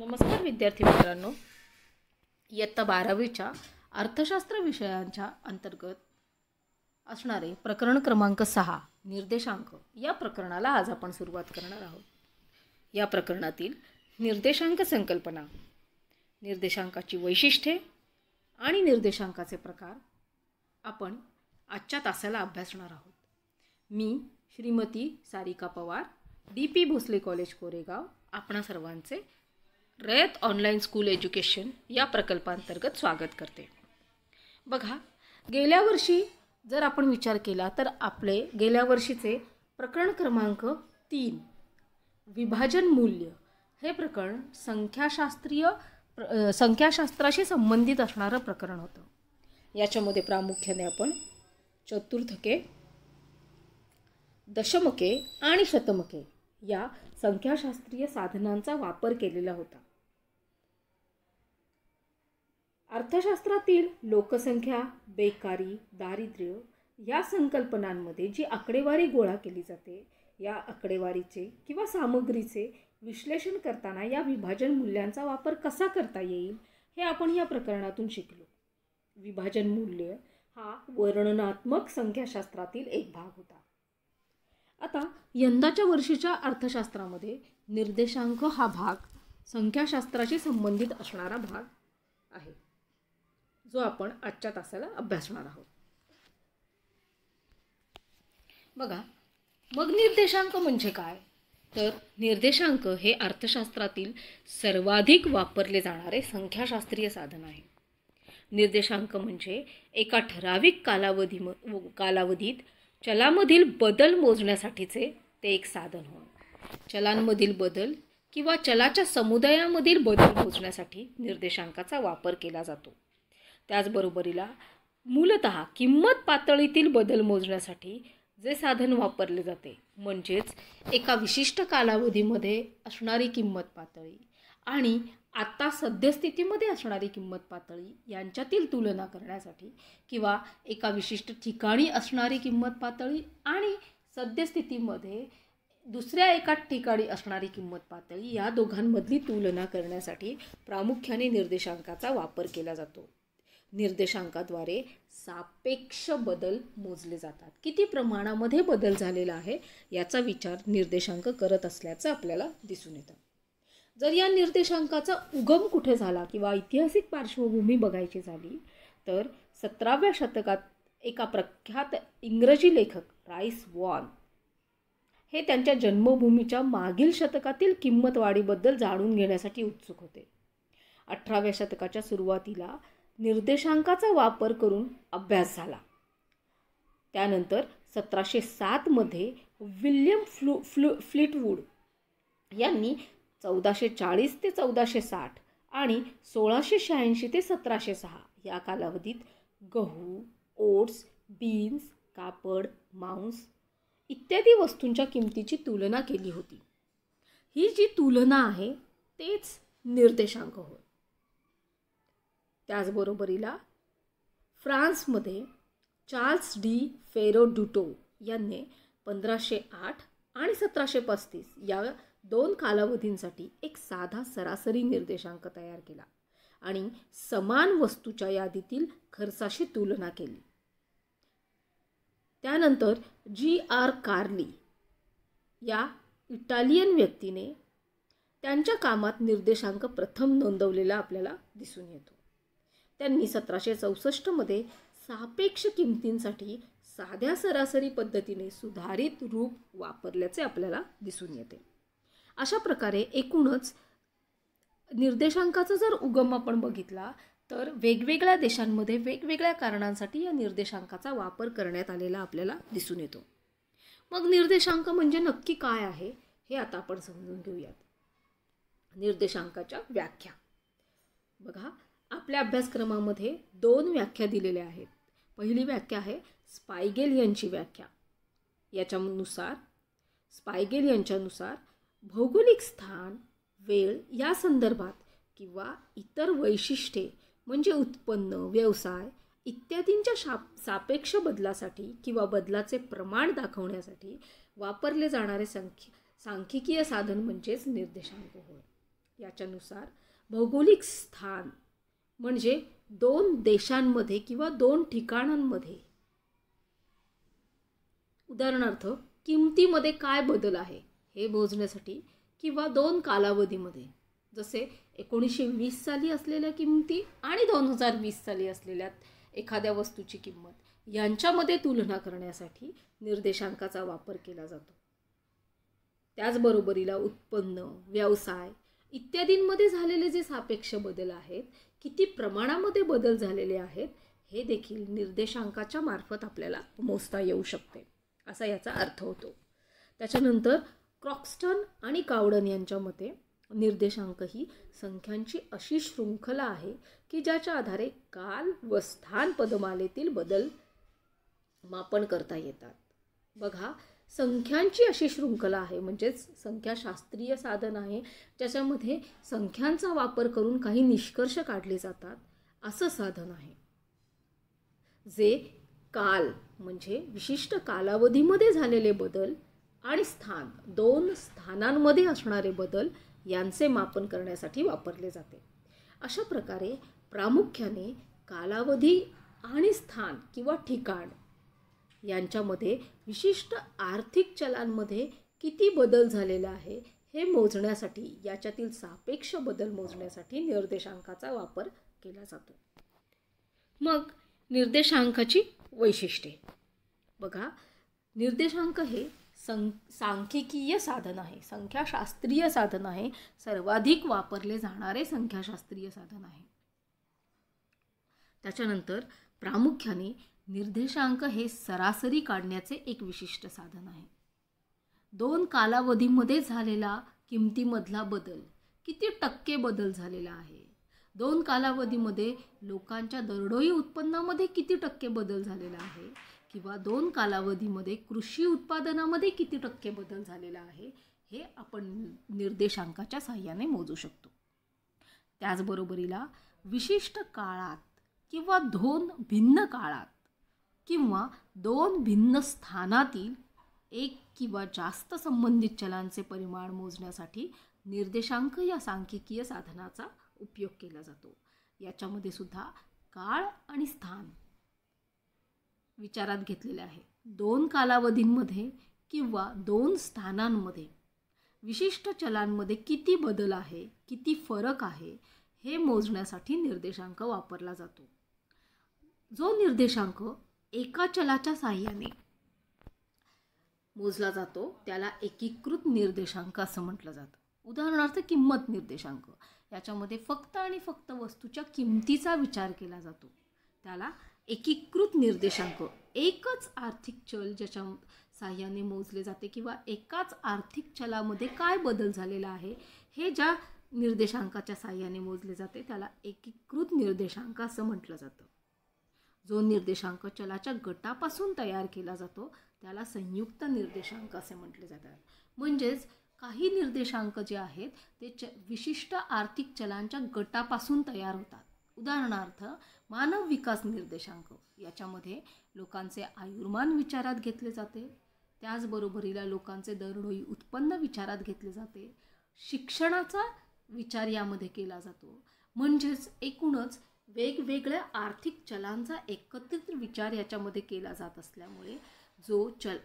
नमस्कार विद्यार्थी मित्रांनो इयत्ता बारावीच्या अर्थशास्त्र विषयांच्या अंतर्गत असणारे प्रकरण क्रमांक सहा निर्देशांक या प्रकरणाला आज आपण सुरुवात करणार आहोत या प्रकरणातील निर्देशांक संकल्पना निर्देशांकाची वैशिष्ट्ये आणि निर्देशांकाचे प्रकार आपण आजच्या तासाला अभ्यासणार आहोत मी Shrimati Sarika Pawar D P Bhosale college Koregaon आपणा सर्वांचे रयत ऑनलाईन स्कूल एज्युकेशन या प्रकल्पांतर्गत स्वागत करते बघा गेल्या वर्षी जर आपण विचार केला तर आपले गेल्या वर्षीचे प्रकरण क्रमांक तीन विभाजन मूल्य हे प्रकरण संख्याशास्त्रीय प्र संख्याशास्त्राशी संबंधित असणारं प्रकरण होतं याच्यामध्ये प्रामुख्याने आपण चतुर्थके दशमके आणि शतमके या संख्याशास्त्रीय साधनांचा वापर केलेला होता अर्थशास्त्रातील लोकसंख्या बेकारी दारिद्र्य या संकल्पनांमध्ये जी आकडेवारी गोळा केली जाते या आकडेवारीचे किंवा सामग्रीचे विश्लेषण करताना या विभाजन मूल्यांचा वापर कसा करता येईल हे आपण या प्रकरणातून शिकलो विभाजन मूल्य हा वर्णनात्मक संख्याशास्त्रातील एक भाग होता आता यंदाच्या वर्षीच्या अर्थशास्त्रामध्ये निर्देशांक हा भाग संख्याशास्त्राशी संबंधित असणारा भाग आहे जो आपण आजच्या तासाला अभ्यासणार आहोत बघा मग निर्देशांक म्हणजे काय तर निर्देशांक हे अर्थशास्त्रातील सर्वाधिक वापरले जाणारे संख्याशास्त्रीय साधन आहे निर्देशांक म्हणजे एका ठराविक कालावधी कालावधीत चलामधील बदल मोजण्यासाठीचे ते एक साधन होय चलांमधील बदल किंवा चलाच्या समुदायामधील बदल मोजण्यासाठी निर्देशांकाचा वापर केला जातो त्याचबरोबरीला मूलत किंमत पातळीतील बदल मोजण्यासाठी जे साधन वापरले जाते म्हणजेच एका विशिष्ट कालावधीमध्ये असणारी किंमत पातळी आणि आत्ता सद्यस्थितीमध्ये असणारी किंमत पातळी यांच्यातील तुलना करण्यासाठी किंवा एका विशिष्ट ठिकाणी असणारी किंमत पातळी आणि सद्यस्थितीमध्ये दुसऱ्या एका ठिकाणी असणारी किंमत पातळी या दोघांमधली तुलना करण्यासाठी प्रामुख्याने निर्देशांकाचा वापर केला जातो निर्देशांकाद्वारे सापेक्ष बदल मोजले जातात किती प्रमाणामध्ये बदल झालेला आहे याचा विचार निर्देशांक करत असल्याचं आपल्याला दिसून येतं जर या निर्देशांकाचा उगम कुठे झाला किंवा ऐतिहासिक पार्श्वभूमी बघायची झाली तर सतराव्या शतकात एका प्रख्यात इंग्रजी लेखक राईस वॉन हे त्यांच्या जन्मभूमीच्या मागील शतकातील किंमतवाढीबद्दल जाणून घेण्यासाठी उत्सुक होते अठराव्या शतकाच्या सुरुवातीला निर्देशांकाचा वापर करून अभ्यास झाला त्यानंतर सतराशे सातमध्ये विल्यम फ्लू फ्लू फ्लिटवूड यांनी चौदाशे चाळीस ते चौदाशे साठ आणि सोळाशे शहाऐंशी ते सतराशे सहा या कालावधीत गहू ओट्स बीन्स कापड मांस इत्यादी वस्तूंच्या किमतीची तुलना केली होती ही जी तुलना आहे तेच निर्देशांक होत त्याचबरोबरीला फ्रान्समध्ये चार्ल्स डी फेरो डुटो यांनी पंधराशे आठ आणि सतराशे पस्तीस या दोन कालावधींसाठी एक साधा सरासरी निर्देशांक तयार केला आणि समान वस्तूच्या यादीतील खर्चाशी तुलना केली त्यानंतर जी आर कार्ली या इटालियन व्यक्तीने त्यांच्या कामात निर्देशांक प्रथम नोंदवलेला आपल्याला दिसून येतो त्यांनी सतराशे चौसष्टमध्ये सापेक्ष किमतींसाठी साध्या सरासरी पद्धतीने सुधारित रूप वापरल्याचे आपल्याला दिसून येते अशा प्रकारे एकूणच निर्देशांकाचा जर उगम आपण बघितला तर वेगवेगळ्या देशांमध्ये वेगवेगळ्या कारणांसाठी या निर्देशांकाचा वापर करण्यात आलेला आपल्याला दिसून येतो मग निर्देशांक म्हणजे नक्की काय आहे हे आता आपण समजून घेऊयात निर्देशांकाच्या व्याख्या बघा आपल्या अभ्यासक्रमामध्ये दोन व्याख्या दिलेल्या आहेत पहिली व्याख्या आहे स्पायगेल यांची व्याख्या याच्यानुसार स्पायगेल यांच्यानुसार भौगोलिक स्थान वेळ या संदर्भात किंवा इतर वैशिष्ट्ये म्हणजे उत्पन्न व्यवसाय इत्यादींच्या शाप सापेक्ष बदलासाठी किंवा बदलाचे प्रमाण दाखवण्यासाठी वापरले जाणारे संख्य सांख्यिकीय साधन म्हणजेच निर्देशांक होय याच्यानुसार भौगोलिक स्थान म्हणजे दोन देशांमध्ये किंवा दोन ठिकाणांमध्ये उदाहरणार्थ किमतीमध्ये काय बदल आहे हे मोजण्यासाठी किंवा दोन कालावधीमध्ये जसे एकोणीसशे वीस साली असलेल्या किमती आणि दोन हजार वीस साली असलेल्या एखाद्या वस्तूची किंमत यांच्यामध्ये तुलना करण्यासाठी निर्देशांकाचा वापर केला जातो त्याचबरोबरीला उत्पन्न व्यवसाय इत्यादींमध्ये झालेले जे सापेक्ष बदल आहेत किती प्रमाणामध्ये बदल झालेले आहेत हे देखील निर्देशांकाच्या मार्फत आपल्याला मोजता येऊ शकते असा याचा अर्थ होतो त्याच्यानंतर क्रॉक्स्टन आणि कावडन यांच्या मते निर्देशांक ही संख्यांची अशी शृंखला आहे की ज्याच्या आधारे काल व स्थान पदमालेतील बदल मापन करता येतात बघा संख्यांची अशी शृंखला आहे म्हणजेच संख्या शास्त्रीय साधन आहे ज्याच्यामध्ये संख्यांचा वापर करून काही निष्कर्ष काढले जातात असं साधन आहे जे काल म्हणजे विशिष्ट कालावधीमध्ये झालेले बदल आणि स्थान दोन स्थानांमध्ये असणारे बदल यांचे मापन करण्यासाठी वापरले जाते अशा प्रकारे प्रामुख्याने कालावधी आणि स्थान किंवा ठिकाण यांच्यामध्ये विशिष्ट आर्थिक चलांमध्ये किती बदल झालेला आहे हे मोजण्यासाठी याच्यातील सापेक्ष बदल मोजण्यासाठी निर्देशांकाचा वापर केला जातो मग निर्देशांकाची वैशिष्ट्ये बघा निर्देशांक हे सं सांख्यिकीय साधन आहे संख्याशास्त्रीय साधन आहे सर्वाधिक वापरले जाणारे संख्याशास्त्रीय साधन आहे त्याच्यानंतर प्रामुख्याने निर्देशांक हे सरासरी काढण्याचे एक विशिष्ट साधन आहे दोन कालावधीमध्ये झालेला किमतीमधला बदल किती टक्के बदल झालेला आहे दोन कालावधीमध्ये लोकांच्या दरडोई उत्पन्नामध्ये किती टक्के बदल झालेला आहे किंवा दोन कालावधीमध्ये कृषी उत्पादनामध्ये किती टक्के बदल झालेला आहे हे आपण निर्देशांकाच्या सहाय्याने मोजू शकतो त्याचबरोबरीला विशिष्ट काळात किंवा दोन भिन्न काळात किंवा दोन भिन्न स्थानातील एक किंवा जास्त संबंधित चलांचे परिमाण मोजण्यासाठी निर्देशांक या सांख्यिकीय साधनाचा उपयोग केला जातो याच्यामध्ये सुद्धा काळ आणि स्थान विचारात घेतलेले आहे दोन कालावधींमध्ये किंवा दोन स्थानांमध्ये विशिष्ट चलांमध्ये किती बदल आहे किती फरक आहे हे मोजण्यासाठी निर्देशांक वापरला जातो जो निर्देशांक एका चलाच्या साह्याने मोजला जातो त्याला एकीकृत निर्देशांक असं म्हटलं जातं उदाहरणार्थ किंमत निर्देशांक याच्यामध्ये फक्त आणि फक्त वस्तूच्या किमतीचा विचार केला जातो त्याला एकीकृत निर्देशांक एकच आर्थिक चल ज्याच्या साह्याने मोजले जाते किंवा एकाच आर्थिक चलामध्ये काय बदल झालेला आहे हे ज्या निर्देशांकाच्या साह्याने मोजले जाते त्याला एकीकृत निर्देशांक असं म्हटलं जातं जो निर्देशांक चलाच्या गटापासून तयार केला जातो त्याला संयुक्त निर्देशांक असे म्हटले जातात म्हणजेच काही निर्देशांक जे आहेत ते च विशिष्ट आर्थिक चलांच्या गटापासून तयार होतात उदाहरणार्थ मानव विकास निर्देशांक याच्यामध्ये लोकांचे आयुर्मान विचारात घेतले जाते त्याचबरोबरीला लोकांचे दरडोई उत्पन्न विचारात घेतले जाते शिक्षणाचा विचार यामध्ये केला जातो म्हणजेच एकूणच वेगवेगळ्या आर्थिक चलांचा एकत्रित विचार याच्यामध्ये केला जात असल्यामुळे जो चल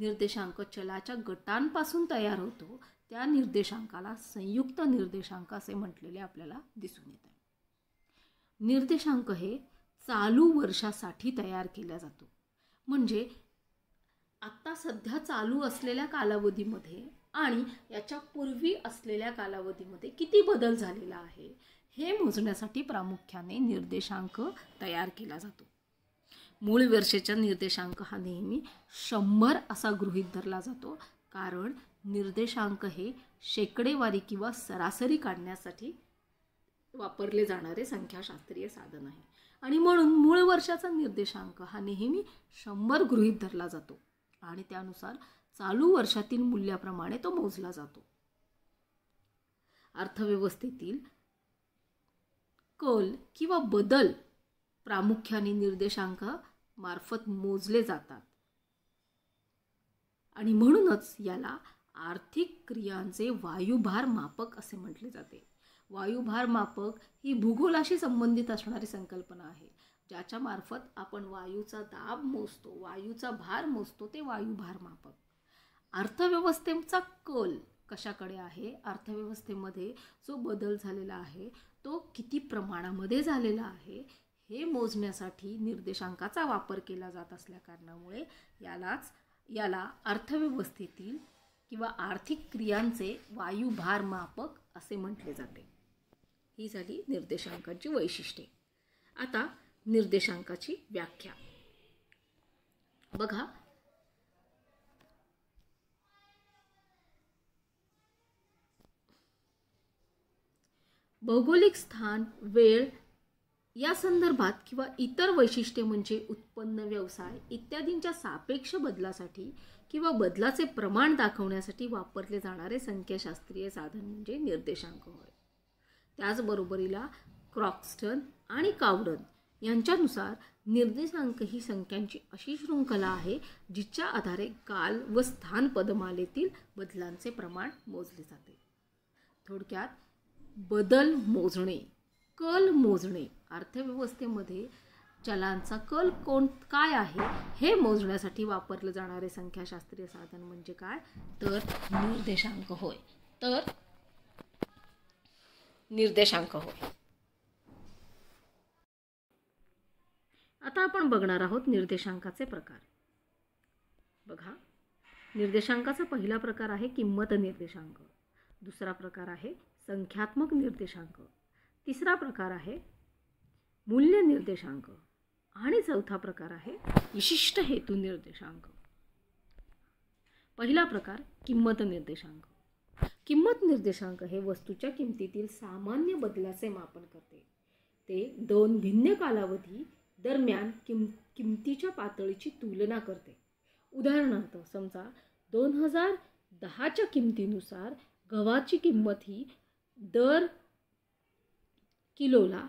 निर्देशांक चलाच्या गटांपासून तयार होतो त्या निर्देशांकाला संयुक्त निर्देशांक असे म्हटलेले आपल्याला दिसून येत निर्देशांक हे चालू वर्षासाठी तयार केला जातो म्हणजे आत्ता सध्या चालू असलेल्या कालावधीमध्ये आणि याच्या पूर्वी असलेल्या कालावधीमध्ये किती बदल झालेला आहे हे मोजण्यासाठी प्रामुख्याने निर्देशांक तयार केला जातो मूळ वर्षेचा निर्देशांक हा नेहमी शंभर असा गृहीत धरला जातो कारण निर्देशांक हे शेकडेवारी किंवा सरासरी काढण्यासाठी वापरले जाणारे संख्याशास्त्रीय साधन आहे आणि म्हणून मूळ वर्षाचा निर्देशांक हा नेहमी शंभर गृहीत धरला जातो आणि त्यानुसार चालू वर्षातील मूल्याप्रमाणे तो मोजला जातो अर्थव्यवस्थेतील कल किंवा बदल प्रामुख्याने निर्देशांक मार्फत मोजले जातात आणि म्हणूनच याला आर्थिक क्रियांचे वायुभार मापक असे म्हटले जाते वायुभार मापक ही भूगोलाशी संबंधित असणारी संकल्पना आहे ज्याच्या मार्फत आपण वायूचा दाब मोजतो वायूचा भार मोजतो ते वायुभार मापक अर्थव्यवस्थेचा कल कशाकडे आहे अर्थव्यवस्थेमध्ये जो बदल झालेला आहे तो किती प्रमाणामध्ये झालेला आहे हे मोजण्यासाठी निर्देशांकाचा वापर केला जात असल्याकारणामुळे यालाच याला अर्थव्यवस्थेतील किंवा आर्थिक क्रियांचे वायुभार मापक असे म्हटले जाते ही झाली निर्देशांकाची वैशिष्ट्ये आता निर्देशांकाची व्याख्या बघा भौगोलिक स्थान वेळ या संदर्भात किंवा इतर वैशिष्ट्ये म्हणजे उत्पन्न व्यवसाय इत्यादींच्या सापेक्ष बदलासाठी किंवा बदलाचे प्रमाण दाखवण्यासाठी वापरले जाणारे संख्याशास्त्रीय साधन म्हणजे निर्देशांक होय त्याचबरोबरीला क्रॉक्स्टन आणि कावरन यांच्यानुसार निर्देशांक ही संख्यांची अशी शृंखला आहे जिच्या आधारे काल व स्थान पदमालेतील बदलांचे प्रमाण मोजले जाते थोडक्यात बदल मोजणे कल मोजणे अर्थव्यवस्थेमध्ये चलांचा कल कोण काय आहे हे मोजण्यासाठी वापरलं जाणारे संख्याशास्त्रीय साधन म्हणजे काय तर निर्देशांक होय तर निर्देशांक होय आता आपण बघणार आहोत निर्देशांकाचे प्रकार बघा निर्देशांकाचा पहिला प्रकार आहे किंमत निर्देशांक दुसरा प्रकार आहे संख्यात्मक निर्देशांक तिसरा प्रकार आहे मूल्य निर्देशांक आणि चौथा प्रकार आहे विशिष्ट हेतू निर्देशांक पहिला प्रकार किंमत निर्देशांक किंमत निर्देशांक हे वस्तूच्या किमतीतील सामान्य बदलाचे मापन करते ते दोन भिन्न कालावधी दरम्यान किम किमतीच्या पातळीची तुलना करते उदाहरणार्थ समजा दोन हजार दहाच्या किमतीनुसार गव्हाची किंमत ही दर किलोला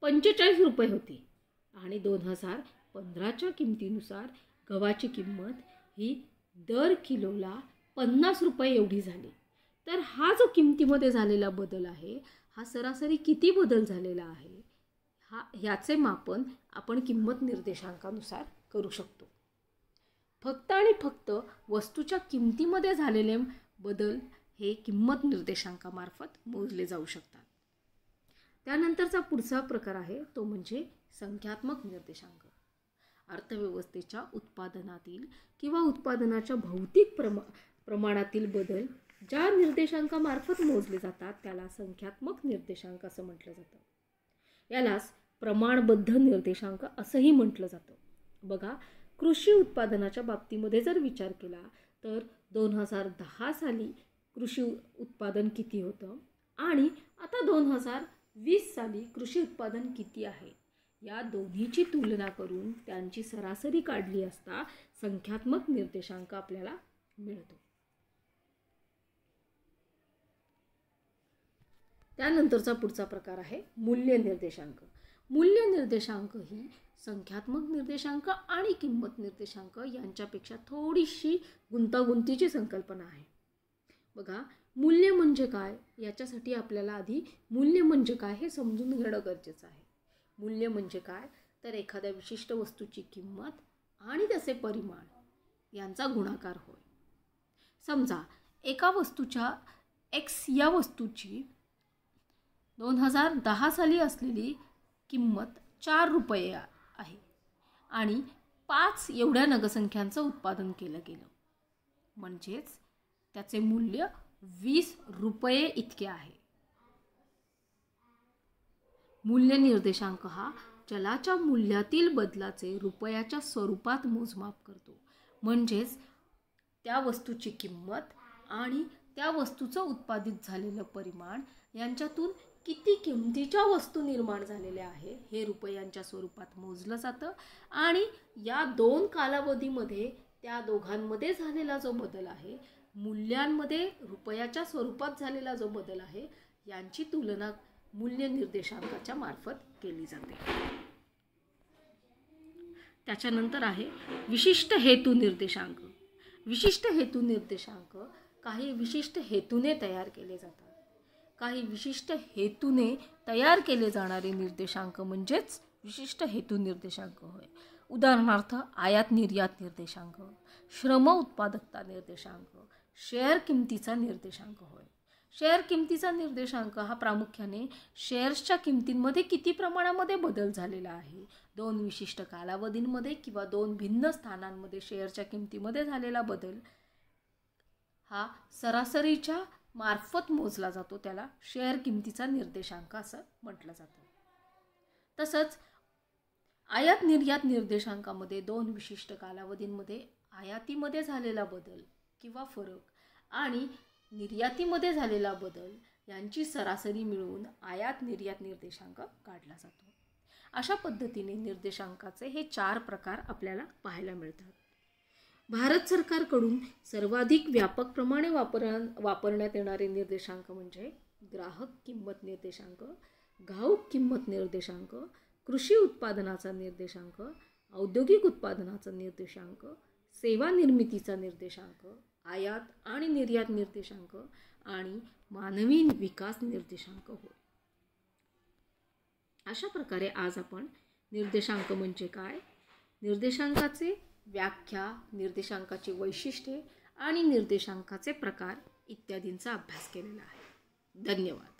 पंचेचाळीस रुपये होती आणि दोन हजार पंधराच्या किमतीनुसार गव्हाची किंमत ही दर किलोला पन्नास रुपये एवढी झाली तर हा जो किमतीमध्ये झालेला बदल आहे हा सरासरी किती बदल झालेला आहे हा ह्याचे मापन आपण किंमत निर्देशांकानुसार करू शकतो फक्त आणि फक्त वस्तूच्या किमतीमध्ये झालेले बदल हे किंमत निर्देशांकामार्फत मोजले जाऊ शकतात त्यानंतरचा पुढचा प्रकार आहे तो म्हणजे संख्यात्मक निर्देशांक अर्थव्यवस्थेच्या उत्पादनातील किंवा उत्पादनाच्या भौतिक प्रमा प्रमाणातील बदल ज्या निर्देशांकामार्फत मोजले जातात त्याला संख्यात्मक निर्देशांक असं म्हटलं जातं यालाच प्रमाणबद्ध निर्देशांक असंही म्हटलं जातं बघा कृषी उत्पादनाच्या बाबतीमध्ये जर विचार केला तर दोन हजार दहा साली कृषी उत्पादन किती होतं आणि आता दोन हजार वीस साली कृषी उत्पादन किती आहे या दोन्हीची तुलना करून त्यांची सरासरी काढली असता संख्यात्मक निर्देशांक आपल्याला मिळतो त्यानंतरचा पुढचा प्रकार आहे मूल्य निर्देशांक मूल्य निर्देशांक ही संख्यात्मक निर्देशांक आणि किंमत निर्देशांक यांच्यापेक्षा थोडीशी गुंतागुंतीची संकल्पना आहे बघा मूल्य म्हणजे काय याच्यासाठी आपल्याला आधी मूल्य म्हणजे काय हे समजून घेणं गरजेचं आहे मूल्य म्हणजे काय तर एखाद्या विशिष्ट वस्तूची किंमत आणि त्याचे परिमाण यांचा गुणाकार होय समजा एका वस्तूच्या एक्स या वस्तूची दोन हजार दहा साली असलेली किंमत चार रुपये आहे आणि पाच एवढ्या नगसंख्यांचं उत्पादन केलं गेलं म्हणजेच त्याचे मूल्य वीस रुपये इतके आहे मूल्य निर्देशांक हा चलाच्या मूल्यातील बदलाचे रुपयाच्या स्वरूपात मोजमाप करतो म्हणजेच त्या वस्तूची किंमत आणि त्या वस्तूचं उत्पादित झालेलं परिमाण यांच्यातून किती किमतीच्या वस्तू निर्माण झालेल्या आहे हे रुपयांच्या स्वरूपात मोजलं जातं आणि या दोन कालावधीमध्ये त्या दोघांमध्ये झालेला जो बदल आहे मूल्यांमध्ये रुपयाच्या स्वरूपात झालेला जो बदल आहे यांची तुलना मूल्य निर्देशांकाच्या मार्फत केली जाते त्याच्यानंतर आहे विशिष्ट हेतू निर्देशांक विशिष्ट हेतू निर्देशांक काही विशिष्ट हेतूने तयार केले जातात काही विशिष्ट हेतूने तयार केले जाणारे निर्देशांक म्हणजेच विशिष्ट हेतू निर्देशांक होय उदाहरणार्थ आयात निर्यात निर्देशांक श्रम उत्पादकता निर्देशांक शेअर किमतीचा निर्देशांक होय शेअर किमतीचा निर्देशांक हा प्रामुख्याने शेअर्सच्या किमतींमध्ये किती प्रमाणामध्ये बदल झालेला आहे दोन विशिष्ट कालावधींमध्ये किंवा दोन भिन्न स्थानांमध्ये शेअरच्या किमतीमध्ये झालेला बदल हा सरासरीच्या मार्फत मोजला जातो त्याला शेअर किमतीचा निर्देशांक असं म्हटलं जातं तसंच आयात निर्यात निर्देशांकामध्ये दोन विशिष्ट कालावधींमध्ये आयातीमध्ये झालेला बदल किंवा फरक आणि निर्यातीमध्ये झालेला बदल यांची सरासरी मिळवून आयात निर्यात निर्देशांक काढला जातो अशा पद्धतीने निर्देशांकाचे हे चार प्रकार आपल्याला पाहायला मिळतात भारत सरकारकडून सर्वाधिक व्यापक प्रमाणे वापर वापरण्यात येणारे निर्देशांक म्हणजे ग्राहक किंमत निर्देशांक घाऊक किंमत निर्देशांक कृषी उत्पादनाचा निर्देशांक औद्योगिक उत्पादनाचा निर्देशांक सेवा निर्मितीचा निर्देशांक आयात आणि निर्यात निर्देशांक आणि मानवी विकास निर्देशांक होय अशा प्रकारे आज आपण निर्देशांक म्हणजे काय निर्देशांकाचे व्याख्या निर्देशांकाची वैशिष्ट्ये आणि निर्देशांकाचे प्रकार इत्यादींचा अभ्यास केलेला आहे धन्यवाद